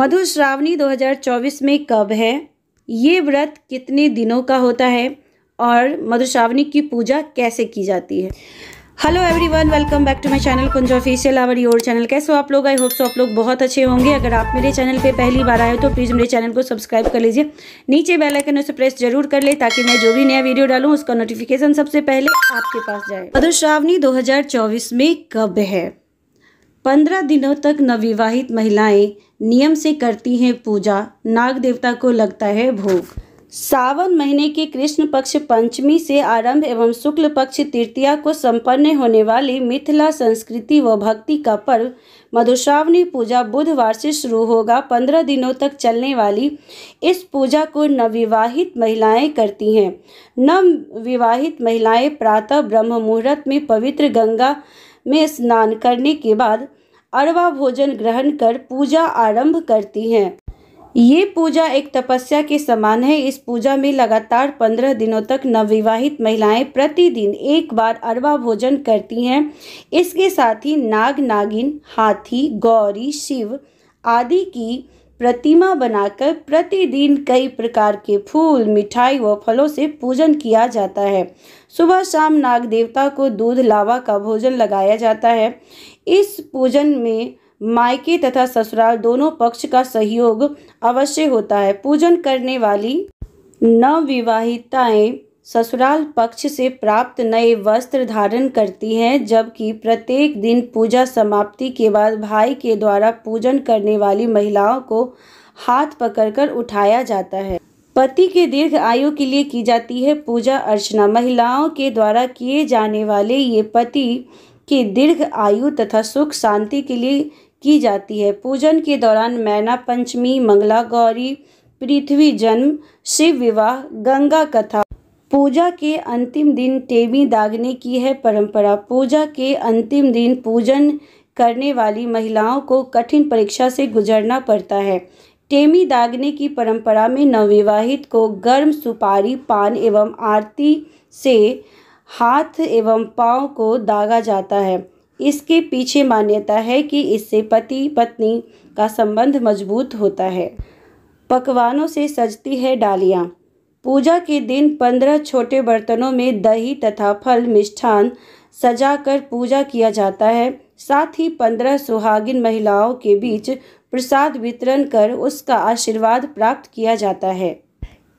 मधुश्रावणी 2024 में कब है ये व्रत कितने दिनों का होता है और मधुश्रावणी की पूजा कैसे की जाती है hello everyone welcome back to my channel Kunj official our your channel कैसे हो आप लोग आई होप सो आप लोग बहुत अच्छे होंगे अगर आप मेरे चैनल पे पहली बार आए हो तो प्लीज़ मेरे चैनल को सब्सक्राइब कर लीजिए नीचे बेल आइकन उसे प्रेस जरूर कर ले ताकि मैं जो भी नया वीडियो डालूँ उसका नोटिफिकेशन सबसे पहले आपके पास जाए मधुश्रावणी दो में कब है पंद्रह दिनों तक नवविवाहित महिलाएँ नियम से करती हैं पूजा नाग देवता को लगता है भोग सावन महीने के कृष्ण पक्ष पंचमी से आरंभ एवं शुक्ल पक्ष तृतीया को संपन्न होने वाली मिथिला संस्कृति व भक्ति का पर्व मधुश्रावणी पूजा बुधवार से शुरू होगा पंद्रह दिनों तक चलने वाली इस पूजा को नवविवाहित महिलाएं करती हैं नवविवाहित महिलाएं प्रातः ब्रह्म मुहूर्त में पवित्र गंगा में स्नान करने के बाद अरवा भोजन ग्रहण कर पूजा आरंभ करती हैं ये पूजा एक तपस्या के समान है इस पूजा में लगातार पंद्रह दिनों तक नवविवाहित महिलाएं प्रतिदिन एक बार अरवा भोजन करती हैं इसके साथ ही नाग नागिन हाथी गौरी शिव आदि की प्रतिमा बनाकर प्रतिदिन कई प्रकार के फूल मिठाई व फलों से पूजन किया जाता है सुबह शाम नाग देवता को दूध लावा का भोजन लगाया जाता है इस पूजन में मायके तथा ससुराल दोनों पक्ष का सहयोग अवश्य होता है पूजन करने वाली नवविवाहिताएं ससुराल पक्ष से प्राप्त नए वस्त्र धारण करती हैं जबकि प्रत्येक दिन पूजा समाप्ति के बाद भाई के द्वारा पूजन करने वाली महिलाओं को हाथ पकड़कर उठाया जाता है पति के दीर्घ आयु के लिए की जाती है पूजा अर्चना महिलाओं के द्वारा किए जाने वाले ये पति की दीर्घ आयु तथा सुख शांति के लिए की जाती है पूजन के दौरान मैना पंचमी मंगला गौरी पृथ्वी जन्म शिव विवाह गंगा कथा पूजा के अंतिम दिन टेमी दागने की है परंपरा पूजा के अंतिम दिन पूजन करने वाली महिलाओं को कठिन परीक्षा से गुजरना पड़ता है टेमी दागने की परंपरा में नवविवाहित को गर्म सुपारी पान एवं आरती से हाथ एवं पाँव को दागा जाता है इसके पीछे मान्यता है कि इससे पति पत्नी का संबंध मजबूत होता है पकवानों से सजती है डालियाँ पूजा के दिन पंद्रह छोटे बर्तनों में दही तथा फल मिष्ठान सजाकर पूजा किया जाता है साथ ही पंद्रह सुहागिन महिलाओं के बीच प्रसाद वितरण कर उसका आशीर्वाद प्राप्त किया जाता है